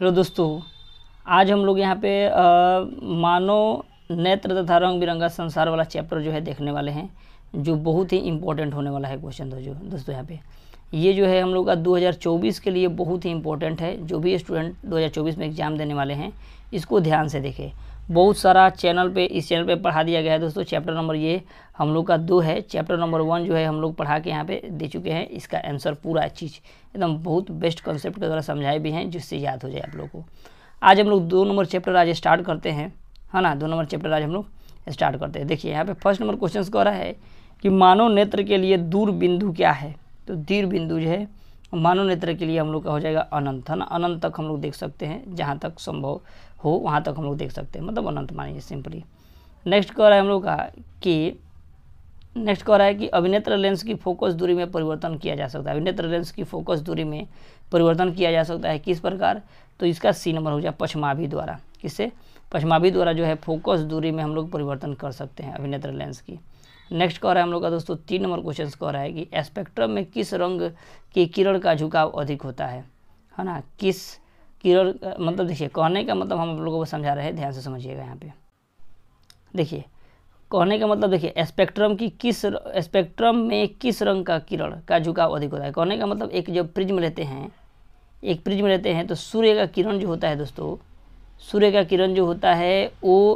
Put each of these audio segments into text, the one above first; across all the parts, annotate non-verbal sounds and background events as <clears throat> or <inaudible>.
hello दोस्तों आज हम लोग यहाँ पे मानव नेत्र तथा रंग बिरंगा संसार वाला चैप्टर जो है देखने वाले हैं जो बहुत ही इम्पोर्टेंट होने वाला है क्वेश्चन दो जो दोस्तों यहाँ पे ये जो है हम लोग का 2024 के लिए बहुत ही इम्पोर्टेंट है जो भी स्टूडेंट 2024 में एग्ज़ाम देने वाले हैं इसको ध्यान से देखें बहुत सारा चैनल पे इस चैनल पे पढ़ा दिया गया है दोस्तों चैप्टर नंबर ये हम लोग का दो है चैप्टर नंबर वन जो है हम लोग पढ़ा के यहाँ पे दे चुके हैं इसका आंसर पूरा चीज़ एकदम बहुत बेस्ट कॉन्सेप्ट के द्वारा समझाए भी हैं जिससे याद हो जाए आप लोग को आज हम लोग दो नंबर चैप्टर आज स्टार्ट करते हैं है हाँ ना दो नंबर चैप्टर आज हम लोग स्टार्ट करते हैं देखिए यहाँ पर फर्स्ट नंबर क्वेश्चन कह रहा है कि मानव नेत्र के लिए दूर बिंदु क्या है तो दीर बिंदु जो है मानव नेत्र के लिए हम लोग का हो जाएगा अनंत है ना अनंत तक हम लोग देख सकते हैं जहाँ तक संभव हो वहाँ तक हम लोग देख सकते हैं मतलब अनंत मानिए सिंपली नेक्स्ट कह रहा है हम लोग का कि नेक्स्ट कह रहा है कि अभिनेत्र लेंस की फोकस दूरी में परिवर्तन किया जा सकता है अभिनेत्र लेंस की फोकस दूरी में परिवर्तन किया जा सकता है किस प्रकार तो इसका सी नंबर हो जाए पश्चमाभि द्वारा किससे पश्चमाभि द्वारा जो है फोकस दूरी में हम लोग परिवर्तन कर सकते हैं अभिनेत्र लेंस की नेक्स्ट कह रहा है हम लोग का दोस्तों तीन नंबर क्वेश्चन कह रहा है कि स्पेक्ट्रम में किस रंग की किरण का झुकाव अधिक होता है है ना किस किरण मतलब देखिए कहने का मतलब हम आप लोगों को समझा रहे हैं ध्यान से समझिएगा यहाँ पे देखिए कहने का मतलब देखिए स्पेक्ट्रम की किस स्पेक्ट्रम में किस रंग का किरण का झुकाव अधिक होता है कहने का मतलब एक जब प्रिज्म लेते हैं एक प्रिज्म लेते हैं तो सूर्य का किरण जो होता है दोस्तों सूर्य का किरण जो होता है वो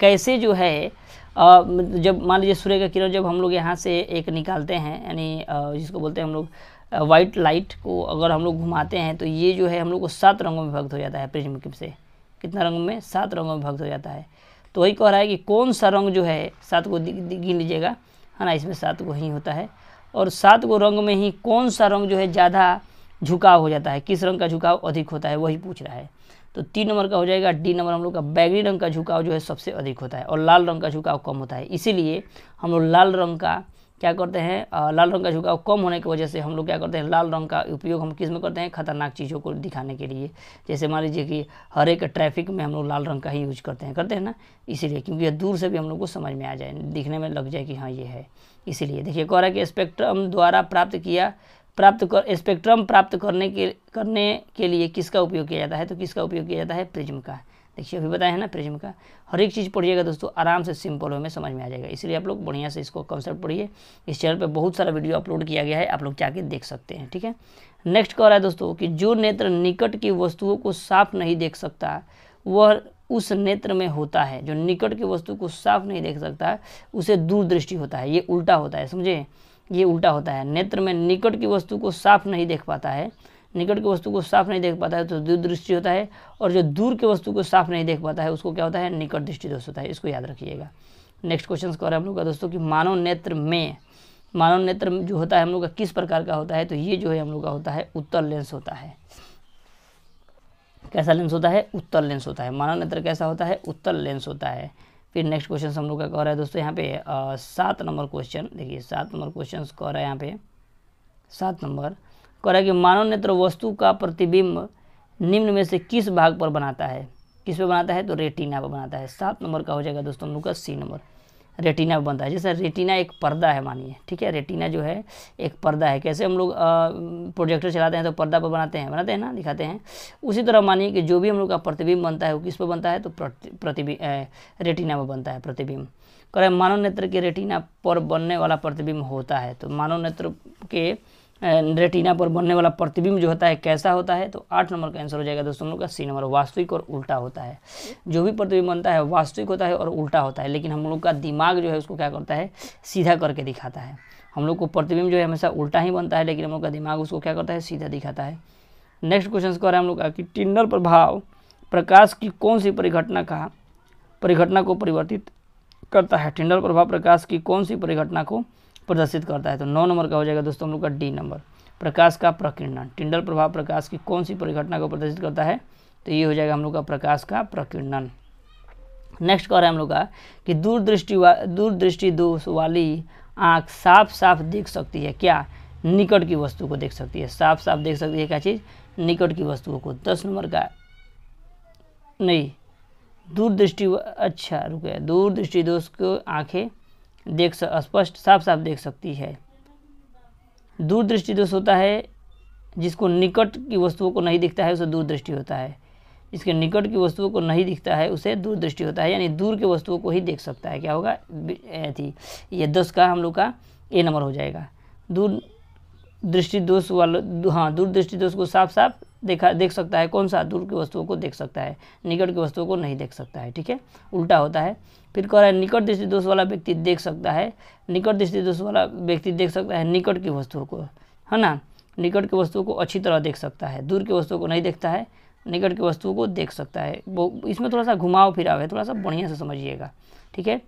कैसे जो है जब मान लीजिए सूर्य का किरण जब हम लोग यहाँ से एक निकालते हैं यानी जिसको बोलते हैं हम लोग वाइट लाइट को अगर हम लोग घुमाते हैं तो ये जो है हम लोग को सात रंगों में विभक्त हो जाता है प्रिज्म से कितना रंग में सात रंगों में विभक्त हो जाता है तो वही कह रहा है कि कौन सा रंग जो है सात को गिन लीजिएगा है ना इसमें सात को ही होता है और सात को रंग में ही कौन सा रंग जो है ज़्यादा झुकाव हो जाता है किस रंग का झुकाव अधिक होता है वही पूछ रहा है तो तीन नंबर का हो जाएगा डी नंबर हम लोग का बैगनी रंग का झुकाव जो है सबसे अधिक होता है और लाल रंग का झुकाव कम होता है इसीलिए हम लोग लाल रंग का क्या करते हैं लाल रंग का झुकाव कम होने की वजह से हम लोग क्या करते हैं लाल रंग का उपयोग हम किस में करते हैं खतरनाक चीज़ों को दिखाने के लिए जैसे मान लीजिए कि हर एक ट्रैफिक में हम लोग लाल रंग का ही यूज करते हैं करते हैं ना इसीलिए क्योंकि दूर से भी हम लोग को समझ में आ जाए दिखने में लग जाए कि हाँ ये है इसीलिए देखिए कह रहा है कि स्पेक्ट्रम द्वारा प्राप्त किया प्राप्त कर स्पेक्ट्रम प्राप्त करने के करने के लिए किसका उपयोग किया जाता है तो किसका उपयोग किया जाता है प्रिज्म का देखिए अभी बताया है ना प्रिज्म का हर एक चीज़ पढ़िएगा दोस्तों आराम से सिंपल हो में समझ में आ जाएगा इसलिए आप लोग बढ़िया से इसको कंसेप्ट पढ़िए इस चैनल पे बहुत सारा वीडियो अपलोड किया गया है आप लोग जाके देख सकते हैं ठीक है नेक्स्ट कह रहा है दोस्तों कि जो नेत्र निकट की वस्तुओं को साफ नहीं देख सकता वह उस नेत्र में होता है जो निकट की वस्तु को साफ नहीं देख सकता उसे दूरदृष्टि होता है ये उल्टा होता है समझे ये उल्टा होता है नेत्र में निकट की वस्तु को साफ नहीं देख पाता है निकट की वस्तु को साफ नहीं देख पाता है तो दूरदृष्टि होता है और जो दूर की वस्तु को साफ नहीं देख पाता है उसको क्या होता है निकट दृष्टि दोष होता है इसको याद रखिएगा नेक्स्ट क्वेश्चन कर हम लोग का दोस्तों कि मानव नेत्र में मानव नेत्र जो होता है हम लोग का किस प्रकार का होता है तो ये जो है हम लोग का होता है उत्तर लेंस होता है कैसा लेंस होता है उत्तर लेंस होता है मानव नेत्र कैसा होता है उत्तर लेंस होता है फिर नेक्स्ट क्वेश्चन हम लोग का कह रहा है दोस्तों यहाँ पे सात नंबर क्वेश्चन देखिए सात नंबर क्वेश्चन कह रहा है यहाँ पे सात नंबर कह रहा है कि मानव नेत्र वस्तु का प्रतिबिंब निम्न में से किस भाग पर बनाता है किस पे बनाता है तो रेटिना पर बनाता है सात नंबर का हो जाएगा दोस्तों हम लोग का सी नंबर रेटिना बनता है जैसे रेटिना एक पर्दा है मानिए ठीक है रेटिना जो है एक पर्दा है कैसे हम लोग प्रोजेक्टर चलाते हैं तो पर्दा पर बनाते हैं बनाते हैं ना दिखाते हैं उसी तरह मानिए कि जो भी हम लोग का प्रतिबिंब बनता है वो किस पर बनता है तो प्रतिबिंब रेटिना पर बनता है प्रतिबिंब करें मानव नेत्र के रेटिना पर बनने वाला प्रतिबिंब होता है तो मानव नेत्र के रेटिना पर बनने वाला प्रतिबिंब जो होता है कैसा होता है तो आठ नंबर का आंसर हो जाएगा दोस्तों हम लोग का सी नंबर वास्तविक और उल्टा होता है जो भी प्रतिबिंब बनता है वास्तविक होता है और उल्टा होता है लेकिन हम लोग का दिमाग जो है उसको क्या करता है सीधा करके दिखाता है हम लोग को प्रतिबिंब जो है हमेशा उल्टा ही बनता है लेकिन हम लोग का दिमाग उसको क्या करता है सीधा दिखाता है नेक्स्ट क्वेश्चन कर रहे हैं हम लोग का कि टिंडल प्रभाव प्रकाश की कौन सी परिघटना का परिघटना को परिवर्तित करता है टिंडल प्रभाव प्रकाश की कौन सी परिघटना को प्रदर्शित करता है तो नौ नंबर का हो जाएगा दोस्तों हम लोग का डी नंबर प्रकाश का प्रकीर्णन टिंडल प्रभाव प्रकाश की कौन सी परिघटना को प्रदर्शित करता है तो ये हो जाएगा हम लोग का प्रकाश का प्रकीर्णन नेक्स्ट कह रहे हैं हम लोग का कि दूरदृष्टि वा दूरदृष्टि दोष वाली आँख साफ साफ देख सकती है क्या निकट की वस्तु को देख सकती है साफ साफ देख सकती है क्या चीज़ निकट की वस्तुओं को दस नंबर का नहीं दूरदृष्टि अच्छा रुके दूरदृष्टि दोष को आँखें देख स्पष्ट साफ साफ देख सकती है दूरदृष्टि दोष होता है जिसको निकट की वस्तुओं को नहीं दिखता है उसे दूरदृष्टि होता है जिसके निकट की वस्तुओं को नहीं दिखता है उसे दूरदृष्टि होता है यानी दूर के वस्तुओं को ही देख सकता है क्या होगा थी ये दस का हम लोग का ए नंबर हो जाएगा दूर दृष्टि दोष वालों हाँ दूरदृष्टि दोष को साफ साफ देखा देख सकता है कौन सा दूर की वस्तुओं को देख सकता है निकट की वस्तुओं को नहीं देख सकता है ठीक है उल्टा होता है फिर कह रहा है निकट दृष्टि दोष वाला व्यक्ति देख सकता है निकट दृष्टि दोष वाला व्यक्ति देख सकता है निकट की वस्तुओं को है ना निकट की वस्तुओं को अच्छी तरह देख सकता है दूर की वस्तुओं को नहीं देखता है निकट की वस्तुओं को देख सकता है वो इसमें थोड़ा सा घुमाव फिराव है थोड़ा सा बढ़िया से समझिएगा ठीक है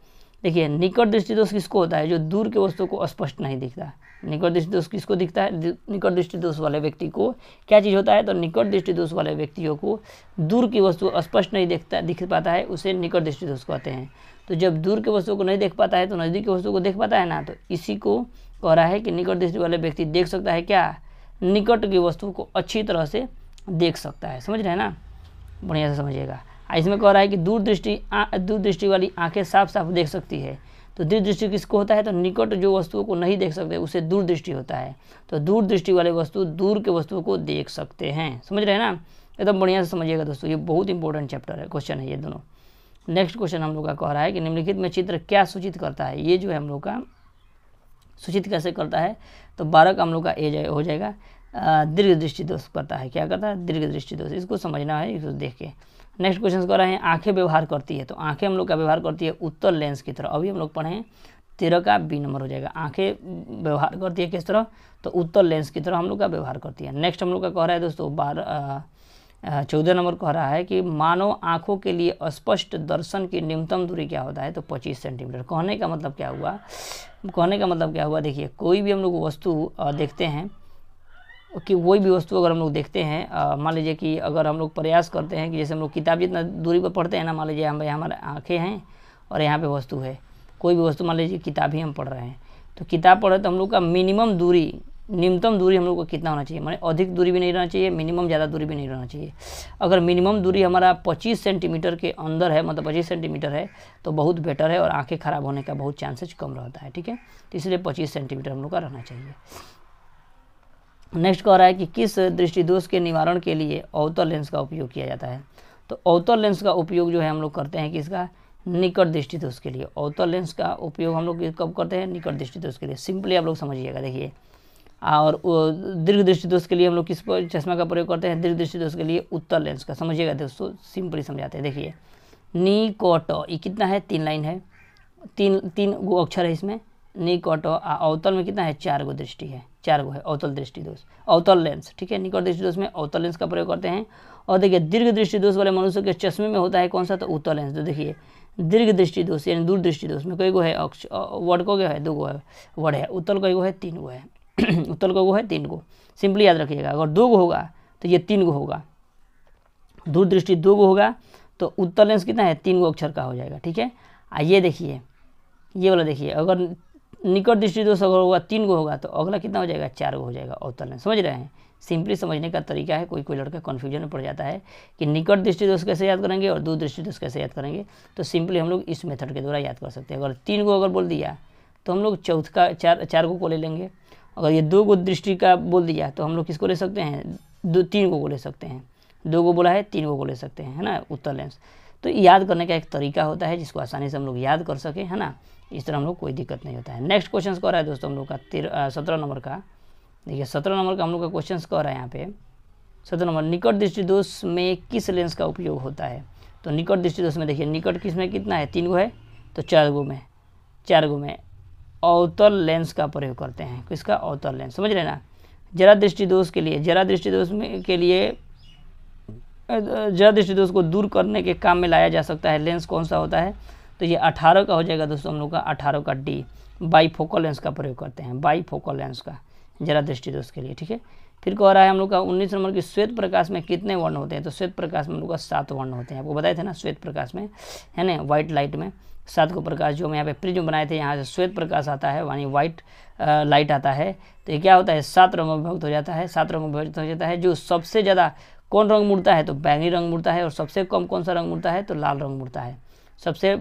देखिए निकट दृष्टि दोष किसको होता है जो दूर के वस्तु को स्पष्ट नहीं दिखता निकट दृष्टि दोष किसको दिखता है निकट दृष्टि दोष वाले व्यक्ति को क्या चीज़ होता है तो निकट दृष्टि दोष वाले व्यक्तियों को दूर की वस्तु स्पष्ट नहीं देखता दिख पाता है उसे निकट दृष्टि दोष कहते हैं तो जब दूर के वस्तु को नहीं देख पाता है तो नज़दीक की वस्तु को देख पाता है ना तो इसी को कह रहा है कि निकट दृष्टि वाले व्यक्ति देख सकता है क्या निकट की वस्तु को अच्छी तरह से देख सकता है समझ रहे हैं ना बढ़िया से समझिएगा इसमें कह रहा है कि दूरदृष्टि दूरदृष्टि वाली आँखें साफ साफ देख सकती है तो दूरदृष्टि किसको होता है तो निकट जो वस्तुओं को नहीं देख सकते उसे दूरदृष्टि होता है तो दूरदृष्टि वाले वस्तु दूर के वस्तुओं को देख सकते हैं समझ रहे हैं ना एकदम तो बढ़िया से समझिएगा दोस्तों ये बहुत इंपॉर्टेंट चैप्टर है क्वेश्चन है ये दोनों नेक्स्ट क्वेश्चन हम लोग का कह रहा है कि निम्नलिखित में चित्र क्या सूचित करता है ये जो है हम लोग का सूचित कैसे करता है तो बारह का हम लोग का ए हो जाएगा दीर्घ दृष्टि दोष करता है क्या करता है दीर्घ दृष्टि दोष इसको समझना है इसको देख के नेक्स्ट क्वेश्चन कर रहे हैं आंखें व्यवहार करती है तो आंखें हम लोग का व्यवहार करती है उत्तर लेंस की तरह अभी हम लोग पढ़े तेरह का बी नंबर हो जाएगा आंखें व्यवहार करती है किस तरह तो उत्तर लेंस की तरह हम लोग का व्यवहार करती है नेक्स्ट हम लोग का कह रहा है दोस्तों बारह चौदह नंबर कह रहा है कि मानव आँखों के लिए स्पष्ट दर्शन की न्यूनतम दूरी क्या होता है तो पच्चीस सेंटीमीटर कहने का मतलब क्या हुआ कहने का मतलब क्या हुआ देखिए कोई भी हम लोग वस्तु देखते हैं कि कोई भी वस्तु अगर हम लोग देखते हैं मान लीजिए कि अगर हम लोग प्रयास करते हैं कि जैसे हम लोग किताब जितना दूरी पर पढ़ते हैं ना मान लीजिए हम भाई हमारे आँखें हैं और यहाँ पे वस्तु है कोई भी वस्तु मान लीजिए किताब ही हम पढ़ रहे हैं तो किताब पढ़े तो हम लोग का मिनिमम दूरी न्यूनतम दूरी हम लोग को कितना होना चाहिए माने अधिक दूरी भी नहीं रहना चाहिए मिनिमम ज़्यादा दूरी भी नहीं रहना चाहिए अगर मिनिमम दूरी हमारा 25 सेंटीमीटर के अंदर है मतलब 25 सेंटीमीटर है तो बहुत बेटर है और आंखें खराब होने का बहुत चांसेस कम रहता है ठीक है तो इसलिए 25 सेंटीमीटर हम लोग का रहना चाहिए नेक्स्ट कह रहा है कि किस दृष्टिदोष के निवारण के लिए अवतर लेंस का उपयोग किया जाता है तो अवतर लेंस का उपयोग जो है हम लोग करते हैं किसका निकट दृष्टि दोष के लिए अवतर लेंस का उपयोग हम लोग कब करते हैं निकट दृष्टि दोष के लिए सिंपली आप लोग समझिएगा देखिए और दीर्घ दृष्टि दोष के लिए हम लोग किस चश्मा का प्रयोग करते हैं दीर्घ दृष्टि दोष के लिए उत्तर लेंस का समझिएगा दोस्तों सिंपली समझाते हैं देखिए निकोट ये कितना है तीन लाइन है तीन तीन गो अक्षर है इसमें निकट अवतल में कितना है चार गो दृष्टि है चार गो है अवतल दृष्टि दोष अवतल लेंस ठीक है निकट दृष्टि दोष में अवतल लेंस का प्रयोग करते हैं और देखिए दीर्घ दृष्टि दोष वाले मनुष्य के चश्मे में होता है कौन सा तो उत्तल लेंस तो देखिए दीर्घ दृष्टि दोष यानी दूर दृष्टि दोष में कई गो है वर्ड को है दो गो है वर्ड है उत्तल कई गो है तीन गो है <clears throat> उत्तल का गो है तीन गो सिंपली याद रखिएगा अगर दो गो होगा तो ये तीन गो होगा दूरदृष्टि दो गो होगा तो उत्तर लेंस कितना है तीन गो अक्षर का हो जाएगा ठीक है ये देखिए ये वाला देखिए अगर निकट दृष्टि दोष तो अगर होगा तीन गो होगा तो अगला कितना हो जाएगा चार गो हो जाएगा अवतरण समझ रहे हैं सिंपली समझने का तरीका है कोई कोई लड़का कन्फ्यूजन में पड़ जाता है कि निकट दृष्टि दोष कैसे याद करेंगे और दूर दृष्टि दोष कैसे याद करेंगे तो सिंपली हम लोग इस मेथड के द्वारा याद कर सकते हैं अगर तीन गो अगर बोल दिया तो हम लोग चौथ का चार चार गो को ले लेंगे अगर ये दो गो दृष्टि का बोल दिया तो हम लोग किसको ले सकते हैं दो तीन गो को ले सकते हैं दो गो बोला है तीन गो को ले सकते हैं है ना उत्तर लेंस तो याद करने का एक तरीका होता है जिसको आसानी से हम लोग याद कर सकें है ना इस तरह हम लोग कोई दिक्कत नहीं होता है नेक्स्ट क्वेश्चन कह रहा है दोस्तों हम लोग का तेरह सत्रह नंबर का देखिए सत्रह नंबर का हम लोग का क्वेश्चन कह रहा है यहाँ पे सत्रह नंबर निकट दृष्टि दोष में किस लेंस का उपयोग होता है तो निकट दृष्टि दोष में देखिए निकट किस में कितना है तीन गो है तो चार गो में चार गो में अवतल लेंस का प्रयोग करते हैं किसका अवतल लेंस समझ रहे ना जरा दृष्टि दोष के लिए जरा दृष्टि दोष में के लिए दृष्टि दोष को दूर करने के काम में लाया जा सकता है लेंस कौन सा होता है तो ये अठारह का हो जाएगा दोस्तों हम लोग का अठारह का डी बाई फोकल लेंस का प्रयोग करते हैं बाई फोकल लेंस का जरा दृष्टि दोष के लिए ठीक है फिर कह रहा है हम लोग का उन्नीस नंबर की श्वेत प्रकाश में कितने वर्ण होते हैं तो श्वेत प्रकाश में हम लोग का सात वर्ण होते हैं आपको बताए थे ना श्वेत प्रकाश में है ना व्हाइट लाइट में सात को प्रकाश जो हम यहाँ पे प्रिज्म बनाए थे यहाँ से श्वेत प्रकाश आता है यानी व्हाइट लाइट आता है तो ये क्या होता है सात रंगों में विभक्त हो जाता है सात रंगों में विभक्त हो जाता है जो सबसे ज़्यादा कौन रंग मुड़ता है तो बैंगनी रंग मुड़ता है और सबसे कम कौन सा रंग मुड़ता है तो लाल रंग मुड़ता है सबसे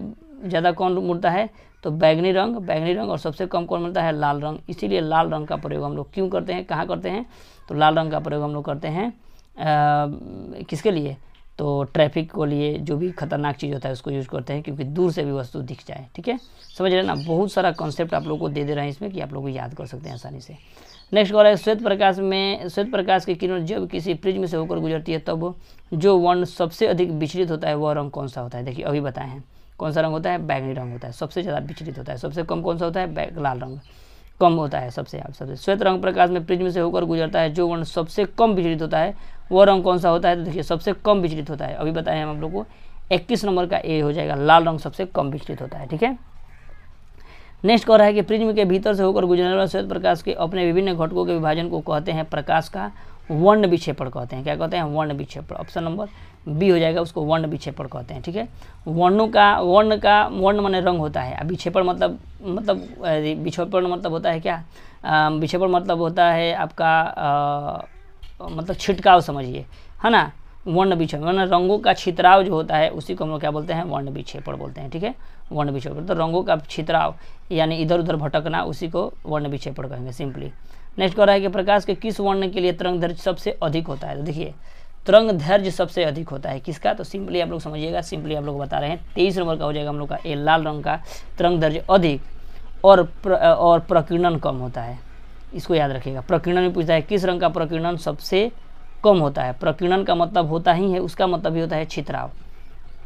ज़्यादा कौन मुड़ता है तो बैगनी रंग बैगनी रंग और सबसे कम कौन मिलता है लाल रंग इसीलिए लाल रंग का प्रयोग हम लोग क्यों करते हैं कहाँ करते हैं तो लाल रंग का प्रयोग हम लोग करते हैं किसके लिए तो ट्रैफिक को लिए जो भी खतरनाक चीज़ होता है उसको यूज़ करते हैं क्योंकि दूर से भी वस्तु दिख जाए ठीक है समझ रहे ना बहुत सारा कॉन्सेप्ट आप लोग को दे दे रहे हैं इसमें कि आप लोग याद कर सकते हैं आसानी से नेक्स्ट कॉल है श्वेत प्रकाश में श्वेत प्रकाश की किरण जब किसी प्रिज्म से होकर गुजरती है तब जो वर्ण सबसे अधिक विचलित होता है वह रंग कौन सा होता है देखिए अभी बताएं हैं कौन सा रंग होता है बैगनी रंग होता है सबसे ज़्यादा विचलित होता है सबसे कम कौन सा होता है लाल रंग कम होता है सबसे आप सबसे श्वेत रंग प्रकाश में प्रिज्म से होकर गुजरता है जो वर्ण सबसे कम विचलित होता है वह रंग कौन सा होता है तो देखिए सबसे कम विचलित होता है अभी बताएं हम आप लोग को इक्कीस नंबर का ए हो जाएगा लाल रंग सबसे कम विचलित होता है ठीक है नेक्स्ट कह रहा है कि प्रिज्म के भीतर से होकर गुजरने वाले श्वेत प्रकाश के अपने विभिन्न घटकों के विभाजन को कहते हैं प्रकाश का वर्ण विक्षेपण कहते हैं क्या कहते हैं वर्ण विक्षेपण ऑप्शन नंबर बी हो जाएगा उसको वर्ण विक्षेपण कहते हैं ठीक है वर्णों का वर्ण का वर्ण माने रंग होता है विक्षेपण मतलब मतलब विक्षेपण मतलब होता है क्या विक्षेपण मतलब होता है आपका आ, मतलब छिटकाव समझिए है ना वर्ण विक्षेपण मैंने रंगों का छितराव जो होता है उसी को हम लोग क्या बोलते हैं वर्ण विक्षेपण बोलते हैं ठीक है वर्ण विक्षेपण तो रंगों का छितराव यानी इधर उधर भटकना उसी को वर्ण विक्षेपण कहेंगे सिंपली नेक्स्ट कह रहा है कि प्रकाश के किस वर्ण के लिए तरंग धैर्य सबसे अधिक होता है तो देखिए तरंग धैर्य सबसे अधिक होता है किसका तो सिंपली आप लोग समझिएगा सिंपली आप लोग बता रहे हैं तेईस नंबर का हो जाएगा हम लोग का ए लाल रंग का तरंग धैर्य अधिक और प्र, और प्रकीर्णन कम होता है इसको याद रखिएगा प्रकीर्णन में पूछता है किस रंग का प्रकीर्णन सबसे कम होता है प्रकीर्णन का मतलब होता ही है उसका मतलब भी होता है छित्राव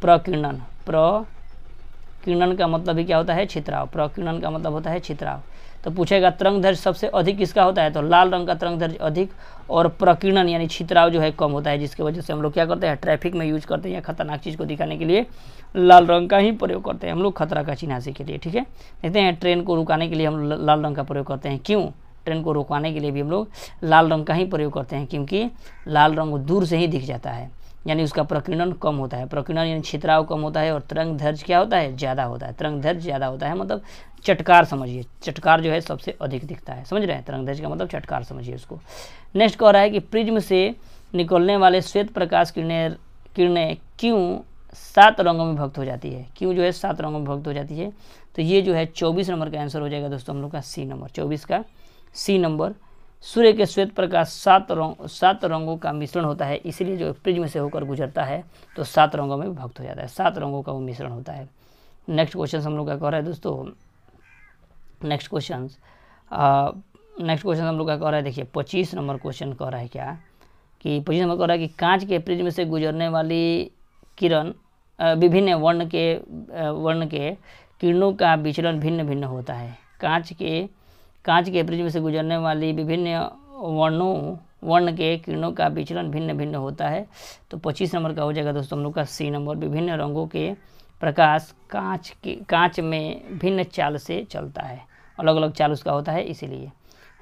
प्रकीर्णन प्रकीर्णन का मतलब भी क्या होता है छित्राव प्रकीर्णन का मतलब होता है छित्राव तो पूछेगा तरंग दर्ज सबसे अधिक किसका होता है तो लाल रंग का तरंग दर्ज अधिक और प्रकीर्णन यानी छित्राव जो है कम होता है जिसकी वजह से हम लोग क्या करते हैं ट्रैफिक में यूज करते हैं या खतरनाक चीज़ को दिखाने के लिए लाल रंग का ही प्रयोग करते हैं हम लोग खतरा का चिन्हासी के लिए ठीक है देखते हैं ट्रेन को रुकाने के लिए हम लाल रंग का प्रयोग करते हैं क्यों ट्रेन को रुकवाने के लिए भी हम लोग लाल रंग का ही प्रयोग करते हैं क्योंकि लाल रंग दूर से ही दिख जाता है यानी उसका प्रकीर्णन कम होता है प्रकीर्णन यानी छितराव कम होता है और तरंग धर्ज क्या होता है ज़्यादा होता है तरंग धर्ज ज़्यादा होता है मतलब चटकार समझिए चटकार जो है सबसे अधिक दिखता है समझ रहे हैं तरंग धर्ज का मतलब चटकार समझिए उसको नेक्स्ट कह रहा है कि प्रिज्म से निकलने वाले श्वेत प्रकाश किरणें किरणें क्यों सात रंगों में भक्त हो जाती है क्यों जो है सात रंगों में भक्त हो जाती है तो ये जो है चौबीस नंबर का आंसर हो जाएगा दोस्तों हम लोग का सी नंबर चौबीस का सी नंबर सूर्य के श्वेत प्रकाश सात रंग सात रंगों का मिश्रण होता है इसलिए जो प्रिज्म से होकर गुजरता है तो सात रंगों में विभक्त हो जाता है सात रंगों का वो मिश्रण होता है नेक्स्ट क्वेश्चन हम लोग का कह रहा है दोस्तों नेक्स्ट क्वेश्चन नेक्स्ट क्वेश्चन हम लोग का कह रहा है देखिए पच्चीस नंबर क्वेश्चन कह रहा है क्या कि पच्चीस नंबर कह रहा है कि कांच के प्रिज्म से गुजरने वाली किरण विभिन्न वर्ण के वर्ण के किरणों का विचलन भिन्न भिन्न होता है कांच के कांच के प्रिज्म में से गुजरने वाली विभिन्न वर्णों वर्ण के किरणों का विचलन भिन्न भिन्न होता है तो पच्चीस नंबर का हो जाएगा दोस्तों हम लोग का सी नंबर विभिन्न रंगों के प्रकाश कांच के कांच में भिन्न चाल से चलता है अलग अलग चाल उसका होता है इसीलिए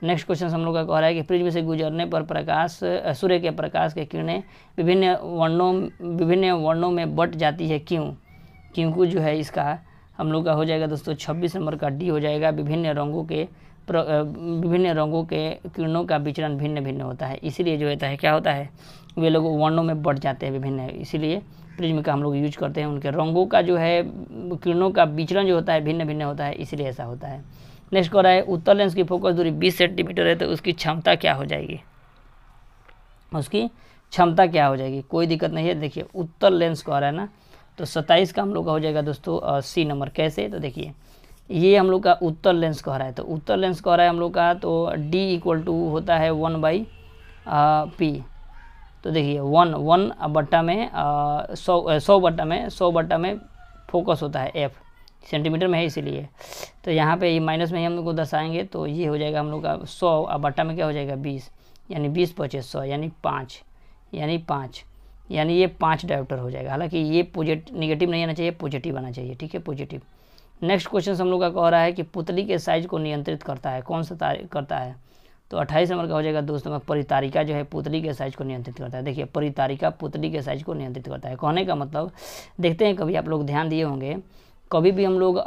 नेक्स्ट क्वेश्चन हम लोग का कह रहा है कि फ्रिज में से गुजरने पर प्रकाश सूर्य के प्रकाश के किरणें विभिन्न वर्णों विभिन्न वर्णों में बट जाती है क्यों क्योंकि जो है इसका हम लोग का हो जाएगा दोस्तों छब्बीस नंबर का डी हो जाएगा विभिन्न रंगों के विभिन्न रंगों के किरणों का विचरण भिन्न भिन्न होता है इसीलिए जो होता है क्या होता है वे लोग वर्णों में बढ़ जाते हैं विभिन्न इसीलिए प्रिज्म का हम लोग यूज करते हैं उनके रंगों का जो है किरणों का विचरण जो होता है भिन्न भिन्न होता है इसलिए ऐसा होता है नेक्स्ट कर रहा है उत्तर लेंस की फोकस दूरी 20 सेंटीमीटर है तो उसकी क्षमता क्या हो जाएगी उसकी क्षमता क्या हो जाएगी कोई दिक्कत नहीं है देखिए उत्तर लेंस को आ रहा है ना तो सत्ताईस का हम लोग का हो जाएगा दोस्तों सी नंबर कैसे तो देखिए ये हम लोग का उत्तर लेंस कह रहा है तो उत्तर लेंस कह रहा है हम लोग का तो डी इक्वल टू होता है वन बाई पी तो देखिए वन वन बट्टा में सौ सौ बट्टा में सौ बट्टा में फोकस होता है एफ सेंटीमीटर में है इसीलिए तो यहाँ पे ये माइनस में ही हम लोग को दर्शाएंगे तो ये हो जाएगा हम लोग का सौ और बट्टा में क्या हो जाएगा बीस यानी बीस पच्चीस सौ यानी पाँच यानी पाँच यानी ये पाँच डायोप्टर हो जाएगा हालांकि ये पॉजिटिव निगेटिव नहीं आना चाहिए पॉजिटिव आना चाहिए ठीक है पॉजिटिव नेक्स्ट क्वेश्चन हम लोग का कह रहा है कि पुतली के साइज को नियंत्रित करता है कौन सा करता है तो अट्ठाईस नंबर का हो जाएगा दोस्तों नंबर परितारिका जो है पुतली के साइज को नियंत्रित करता है देखिए परितारिका पुतली के साइज को नियंत्रित करता है कहने का मतलब देखते हैं कभी आप लोग ध्यान दिए होंगे कभी भी हम लोग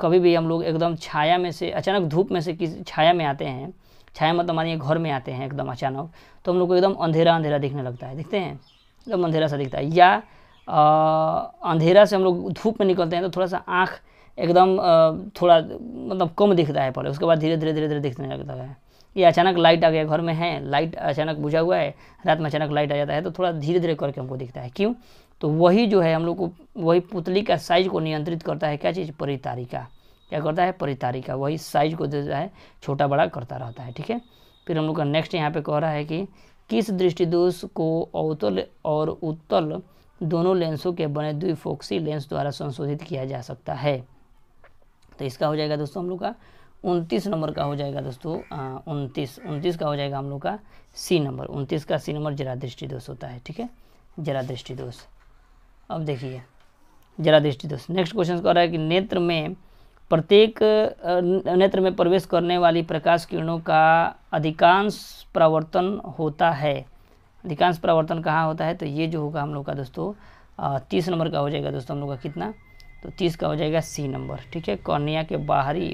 कभी भी हम लोग एकदम छाया में से अचानक धूप में से किस छाया में आते हैं छाया मतलब हमारे घर में आते हैं एकदम अचानक तो हम लोग को एकदम अंधेरा अंधेरा दिखने लगता है देखते हैं एकदम अंधेरा सा दिखता है या अंधेरा से हम लोग धूप में निकलते हैं तो थोड़ा सा आँख एकदम थोड़ा मतलब कम दिखता है पहले उसके बाद धीरे धीरे धीरे धीरे दिखने लगता है ये अचानक लाइट आ गया घर में है लाइट अचानक बुझा हुआ है रात में अचानक लाइट आ जाता है तो थोड़ा धीरे धीरे करके हमको दिखता है क्यों तो वही जो है हम लोग को वही पुतली का साइज को नियंत्रित करता है क्या चीज़ परितारिका क्या करता है परितारिका वही साइज को देता है छोटा बड़ा करता रहता है ठीक है फिर हम लोग का नेक्स्ट यहाँ पे कह रहा है कि किस दृष्टि दोष को अवतल और उत्तल दोनों लेंसों के बने द्विफोक्सी लेंस द्वारा संशोधित किया जा सकता है तो इसका हो जाएगा दोस्तों हम लोग का उनतीस नंबर का हो जाएगा दोस्तों उनतीस उनतीस का हो जाएगा हम लोग का सी नंबर उनतीस का सी नंबर जरा दृष्टि दोष होता है ठीक है जरा दृष्टि दोष अब देखिए जरा दृष्टि दोष नेक्स्ट क्वेश्चन कह रहा है कि नेत्र में प्रत्येक नेत्र में प्रवेश करने वाली प्रकाश किरणों का अधिकांश प्रवर्तन होता है अधिकांश प्रवर्तन कहाँ होता है तो ये जो होगा हम लोग का दोस्तों तीस नंबर का हो जाएगा दोस्तों हम लोग का कितना तो तीस का हो जाएगा सी नंबर ठीक है कॉर्निया के बाहरी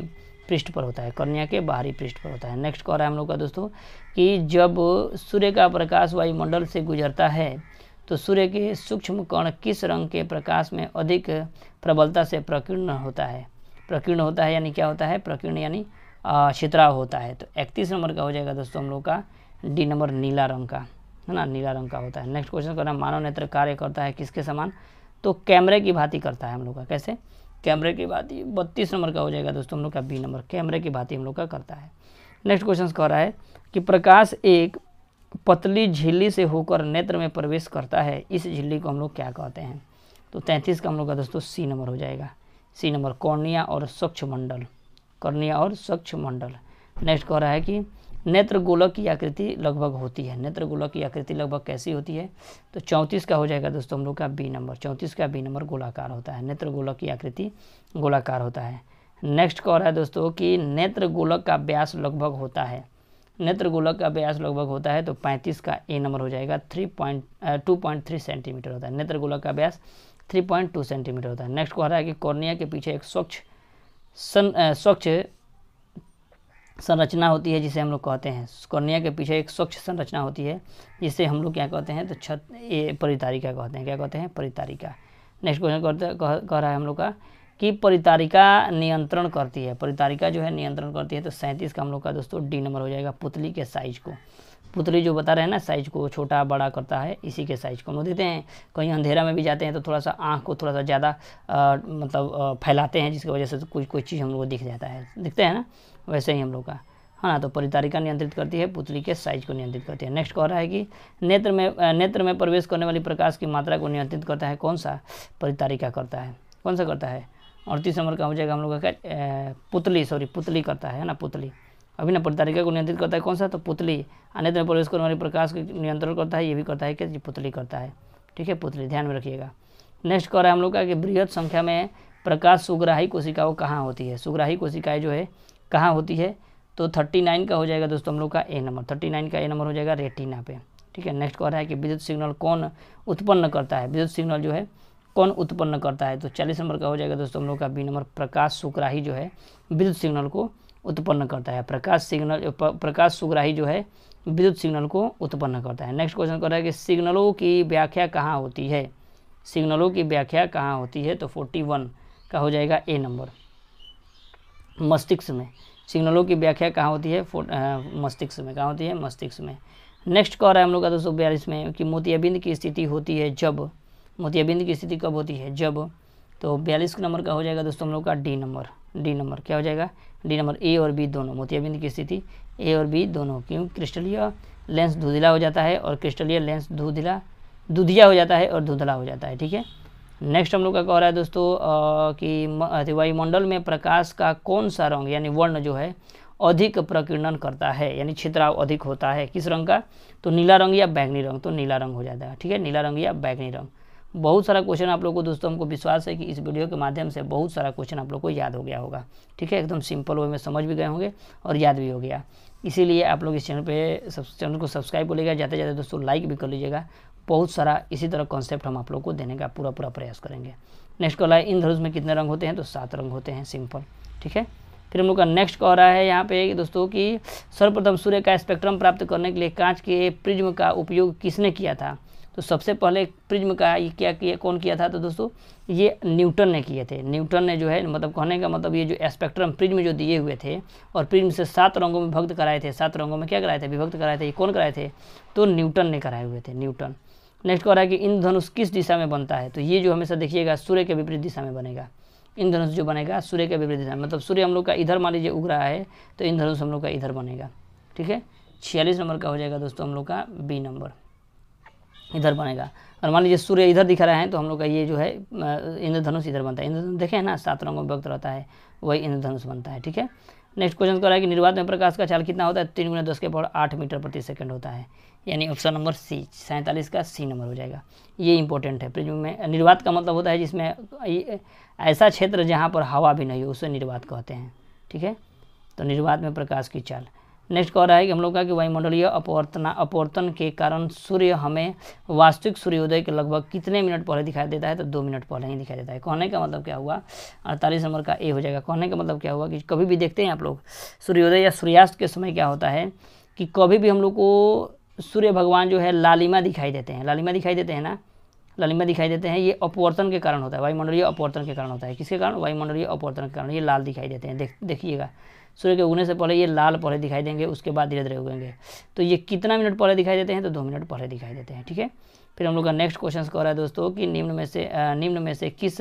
पृष्ठ पर होता है कॉर्निया के बाहरी पृष्ठ पर होता है नेक्स्ट कह रहा है हम लोग का दोस्तों कि जब सूर्य का प्रकाश वायुमंडल से गुजरता है तो सूर्य के सूक्ष्म कण किस रंग के प्रकाश में अधिक प्रबलता से प्रकीर्ण होता है प्रकीर्ण होता है यानी क्या होता है प्रकीर्ण यानी क्षेत्राव होता है तो इकतीस नंबर का हो जाएगा दोस्तों हम लोग का डी नंबर नीला रंग का है ना नीला रंग का होता है नेक्स्ट क्वेश्चन रहा है मानव नेत्र कार्य करता है किसके समान तो कैमरे की भांति करता है हम लोग का कैसे कैमरे की भांति बत्तीस नंबर का हो जाएगा दोस्तों हम लोग का बी नंबर कैमरे की भांति हम लोग का करता है नेक्स्ट क्वेश्चन कह रहा है कि प्रकाश एक पतली झिल्ली से होकर नेत्र में प्रवेश करता है इस झिल्ली को हम लोग क्या कहते हैं तो तैंतीस का हम लोग का दोस्तों सी नंबर हो जाएगा सी नंबर कॉर्निया और स्वच्छ मंडल कॉर्निया और स्वच्छ मंडल नेक्स्ट कह रहा है कि नेत्र गोलक की आकृति लगभग होती है नेत्र गोलक की आकृति लगभग कैसी होती है तो चौंतीस का हो जाएगा दोस्तों हम लोग का बी नंबर चौंतीस का बी नंबर गोलाकार होता है नेत्र गोलक की आकृति गोलाकार होता है नेक्स्ट कह रहा है दोस्तों कि नेत्र गोलक का व्यास लगभग होता है नेत्र गोलक का व्यास लगभग होता है तो पैंतीस का ए नंबर हो जाएगा three point two point three centimetre होता है नेत्र गोलक का व्यास थ्री पॉइंट टू सेंटीमीटर होता है नेक्स्ट कह रहा है कि कॉर्निया के पीछे एक स्वच्छ सन स्वच्छ संरचना होती है जिसे हम लोग कहते हैं कॉर्निया के पीछे एक स्वच्छ संरचना होती है जिसे हम लोग क्या कहते हैं तो छत ये परितारिका कहते हैं क्या कहते हैं परितारिका नेक्स्ट क्वेश्चन करते कह, रहा है हम लोग का कि परितारिका नियंत्रण करती है परितारिका जो है नियंत्रण करती है तो सैंतीस का हम लोग का दोस्तों डी नंबर हो जाएगा पुतली के साइज को पुतली जो बता रहे हैं ना साइज को छोटा बड़ा करता है इसी के साइज को हम लोग देते हैं कहीं अंधेरा में भी जाते हैं तो थोड़ा सा आँख को थोड़ा सा ज़्यादा मतलब फैलाते हैं जिसकी वजह से कुछ तो कोई कोई चीज़ हम लोग को दिख जाता है दिखते हैं ना वैसे ही हम लोग का है हाँ ना तो परितारिका नियंत्रित करती है पुतली के साइज को नियंत्रित करती है नेक्स्ट कह रहा है कि नेत्र में नेत्र में प्रवेश करने वाली प्रकाश की मात्रा को नियंत्रित करता है कौन सा परितारिका करता है कौन सा करता है अड़तीस नंबर का हो जाएगा हम लोग का पुतली सॉरी पुतली करता है ना पुतली अभी ना परितारिका को नियंत्रित करता है कौन सा तो पुतली नेत्र में प्रवेश करने वाली प्रकाश को नियंत्रण करता है ये भी करता है कि पुतली करता है ठीक है पुतली ध्यान में रखिएगा नेक्स्ट कह रहा है हम लोग का कि बृहद संख्या में प्रकाश सुग्राही कोशिकाओं कहाँ होती है सुग्राही कोशिकाएँ जो है कहाँ होती है तो थर्टी नाइन का हो जाएगा दोस्तों हम लोग का ए नंबर थर्टी नाइन का ए नंबर हो जाएगा रेटिना पे ठीक है नेक्स्ट कह रहा है कि विद्युत सिग्नल कौन उत्पन्न करता है विद्युत सिग्नल जो है कौन उत्पन्न करता है तो चालीस नंबर का हो जाएगा दोस्तों हम लोग का बी नंबर प्रकाश सुग्राही जो है विद्युत सिग्नल को उत्पन्न करता है प्रकाश सिग्नल प्रकाश सुग्राही जो है विद्युत सिग्नल को उत्पन्न करता है नेक्स्ट क्वेश्चन कह रहा है कि सिग्नलों की व्याख्या कहाँ होती है सिग्नलों की व्याख्या कहाँ होती है तो फोर्टी वन का हो जाएगा ए नंबर मस्तिष्क में सिग्नलों की व्याख्या कहाँ होती है मस्तिष्क में कहाँ होती है मस्तिष्क में नेक्स्ट कह रहा है हम लोग का दो सौ बयालीस में कि मोतियाबिंद की स्थिति होती है जब मोतियाबिंद की स्थिति कब होती है जब तो बयालीस नंबर का हो जाएगा दोस्तों हम लोग का डी नंबर डी नंबर क्या हो जाएगा डी नंबर ए और बी दोनों मोतियाबिंद की स्थिति ए और बी दोनों क्यों क्रिस्टलीय लेंस धुधिला हो जाता है और क्रिस्टलीय लेंस धुधिला दुधिया हो जाता है और धुधला हो जाता है ठीक है नेक्स्ट हम लोग का कह रहा है दोस्तों कि वायुमंडल में प्रकाश का कौन सा रंग यानी वर्ण जो है अधिक प्रकीर्णन करता है यानी छिद्राव अधिक होता है किस रंग का तो नीला रंग या बैगनी रंग तो नीला रंग हो जाता है ठीक है नीला रंग या बैगनी रंग बहुत सारा क्वेश्चन आप लोग को दोस्तों हमको विश्वास है कि इस वीडियो के माध्यम से बहुत सारा क्वेश्चन आप लोग को याद हो गया होगा ठीक है एकदम सिंपल वे में समझ भी गए होंगे और याद भी हो गया इसीलिए आप लोग इस चैनल पे सब चैनल को सब्सक्राइब कर लीजिएगा जाते जाते दोस्तों लाइक भी कर लीजिएगा बहुत सारा इसी तरह कॉन्सेप्ट हम आप लोग को देने का पूरा पूरा प्रयास करेंगे नेक्स्ट कॉल है इंद्रधनुष में कितने रंग होते हैं तो सात रंग होते हैं सिंपल ठीक है फिर हम लोग का नेक्स्ट कह रहा है यहाँ पे दोस्तों कि सर्वप्रथम सूर्य का स्पेक्ट्रम प्राप्त करने के लिए कांच के प्रिज्म का उपयोग किसने किया था तो सबसे पहले प्रिज्म का ये क्या किया कौन किया था तो दोस्तों ये न्यूटन ने किए थे न्यूटन ने जो है मतलब कहने का मतलब ये जो स्पेक्ट्रम प्रिज्म जो दिए हुए थे और प्रिज्म से सात रंगों में भक्त कराए थे सात रंगों में क्या कराए थे विभक्त कराए थे ये कौन कराए थे तो न्यूटन ने कराए हुए थे न्यूटन नेक्स्ट कह रहा है कि इंद्रधनुष किस दिशा में बनता है तो ये जो हमेशा देखिएगा सूर्य के विपरीत दिशा में बनेगा इंद्रधनुष जो बनेगा सूर्य के विपरीत दिशा में मतलब सूर्य हम लोग का इधर मान लीजिए उग रहा है तो इंद्रधनुष हम लोग का इधर बनेगा ठीक है छियालीस नंबर का हो जाएगा दोस्तों हम लोग का बी नंबर इधर बनेगा और मान लीजिए सूर्य इधर दिखा रहा है तो हम लोग का ये जो है इंद्रधनुष इधर बनता है इंद्रधनुष देखें ना सात रंगों में व्यक्त रहता है वही इंद्रधनुष बनता है ठीक है नेक्स्ट क्वेश्चन कह रहा है कि निर्वात में प्रकाश का चाल कितना होता है तीन गुना दस के पावर आठ मीटर प्रति सेकंड होता है यानी ऑप्शन नंबर सी सैंतालीस का सी नंबर हो जाएगा ये इंपॉर्टेंट है प्रिज्म में निर्वात का मतलब होता है जिसमें ऐसा क्षेत्र जहाँ पर हवा भी नहीं हो उसे निर्वात कहते हैं ठीक है तो निर्वात में प्रकाश की चाल नेक्स्ट कह रहा है कि हम लोग का कि वायुमंडलीय अपवर्तना अपवर्तन के कारण सूर्य हमें वास्तविक सूर्योदय के लगभग कितने मिनट पहले दिखाई देता है तो दो मिनट पहले ही दिखाई देता है कहने का मतलब क्या हुआ अड़तालीस नंबर का ए हो जाएगा कहने का मतलब क्या हुआ कि कभी भी देखते हैं आप लोग सूर्योदय या सूर्यास्त के समय क्या होता है कि कभी भी हम लोग को सूर्य भगवान जो है लालिमा दिखाई देते हैं लालिमा दिखाई देते हैं ना लालिमा दिखाई देते हैं ये अपवर्तन के कारण होता है वायुमंडलीय अपवर्तन के कारण होता है किसके कारण वायुमंडलीय अपवर्तन के कारण ये लाल दिखाई देते हैं देख देखिएगा सूर्य के उगने से पहले ये लाल पहले दिखाई देंगे उसके बाद धीरे धीरे उगेंगे तो ये कितना मिनट पहले दिखाई देते हैं तो दो मिनट पहले दिखाई देते हैं ठीक है फिर हम लोग का नेक्स्ट क्वेश्चन कह रहा है दोस्तों कि निम्न में से निम्न में से किस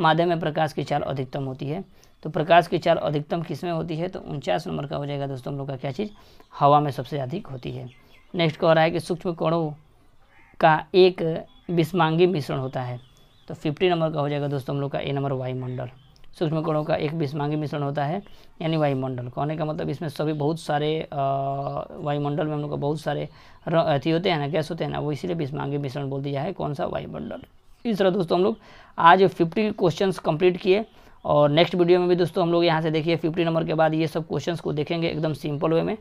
माध्यम में प्रकाश की चाल अधिकतम होती है तो प्रकाश की चाल अधिकतम किस में होती है तो उनचास नंबर का हो जाएगा दोस्तों हम लोग का क्या चीज़ हवा में सबसे अधिक होती है नेक्स्ट कह रहा है कि सूक्ष्म कणों का एक विषमांगी मिश्रण होता है तो फिफ्टी नंबर का हो जाएगा दोस्तों हम लोग का ए नंबर वायुमंडल सूक्ष्म कणों का एक विषमांगी मिश्रण होता है यानी वायुमंडल कहने का मतलब इसमें सभी बहुत सारे वायुमंडल में हम लोग का बहुत सारे अथी होते हैं ना गैस होते हैं ना वो इसीलिए विषमांगी मिश्रण बोल दिया है कौन सा वायुमंडल इस तरह दोस्तों हम लोग आज फिफ्टी क्वेश्चन कंप्लीट किए और नेक्स्ट वीडियो में भी दोस्तों हम लोग यहाँ से देखिए फिफ्टी नंबर के बाद ये सब क्वेश्चन को देखेंगे एकदम सिंपल वे में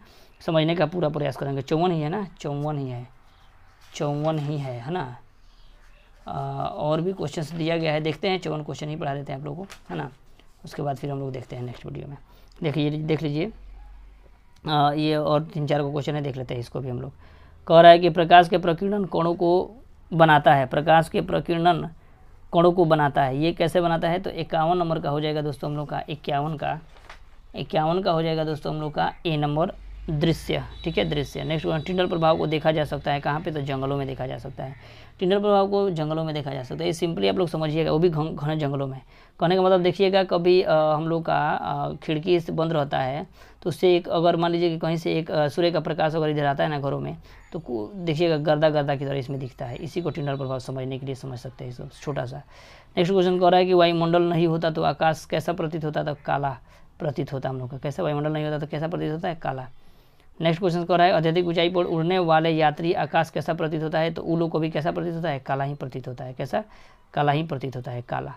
समझने का पूरा प्रयास करेंगे चौवन ही है ना चौवन ही है चौवन ही है है ना और भी क्वेश्चन दिया गया है देखते हैं चौवन क्वेश्चन ही पढ़ा देते हैं आप लोगों को है ना उसके बाद फिर हम लोग देखते हैं नेक्स्ट वीडियो में देखिए देख लीजिए ये और तीन चार को क्वेश्चन है देख लेते हैं इसको भी हम लोग कह रहा है कि प्रकाश के प्रकीर्णन कोणों को बनाता है प्रकाश के प्रकीर्णन कणों को बनाता है ये कैसे बनाता है तो इक्यावन नंबर का हो जाएगा दोस्तों हम लोग का इक्यावन का इक्यावन का हो जाएगा दोस्तों हम लोग का ए नंबर दृश्य ठीक है दृश्य नेक्स्ट टिंडल प्रभाव को देखा जा सकता है कहाँ पे तो जंगलों में देखा जा सकता है टिंडल प्रभाव को जंगलों में देखा जा सकता है ये सिंपली आप लोग समझिएगा वो भी घने जंगलों में कहने का मतलब देखिएगा कभी आ, हम लोग का खिड़की खिड़की बंद रहता है तो उससे एक अगर मान लीजिए कि कहीं से एक सूर्य का प्रकाश अगर इधर आता है ना घरों में तो देखिएगा गर्दा गर्दा की तरह इसमें दिखता है इसी को टिंडल प्रभाव समझने के लिए समझ सकते हैं इसको छोटा सा नेक्स्ट क्वेश्चन कह रहा है कि वायुमंडल नहीं होता तो आकाश कैसा प्रतीत होता तो काला प्रतीत होता हम लोग का कैसा वायुमंडल नहीं होता तो कैसा प्रतीत होता है काला नेक्स्ट क्वेश्चन रहा है अत्यधिक ऊंचाई पर उड़ने वाले यात्री आकाश कैसा प्रतीत होता है तो उल्लू को भी कैसा प्रतीत होता है काला ही प्रतीत होता है कैसा काला ही प्रतीत होता है काला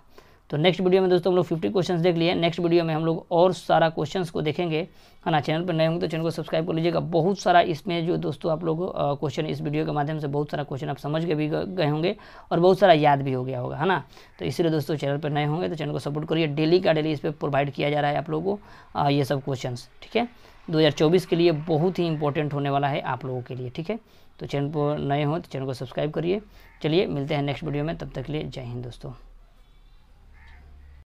तो नेक्स्ट वीडियो में दोस्तों हम लोग फिफ्टी क्वेश्चन देख लिए नेक्स्ट वीडियो में हम लोग और सारा क्वेश्चन को देखेंगे है ना चैनल पर नए होंगे तो चैनल को सब्सक्राइब कर लीजिएगा बहुत सारा इसमें जो दोस्तों आप लोग क्वेश्चन इस वीडियो के माध्यम से बहुत सारा क्वेश्चन आप समझ के भी गए होंगे और बहुत सारा याद भी हो गया होगा है ना तो इसलिए दोस्तों चैनल पर नए होंगे तो चैनल को सपोर्ट करिए डेली का डेली इस पर प्रोवाइड किया जा रहा है आप लोगों को ये सब क्वेश्चन ठीक है 2024 के लिए बहुत ही इंपॉर्टेंट होने वाला है आप लोगों के लिए ठीक है तो चैनल पर नए हो तो चैनल को सब्सक्राइब करिए चलिए मिलते हैं नेक्स्ट वीडियो में तब तक के लिए जय हिंद दोस्तों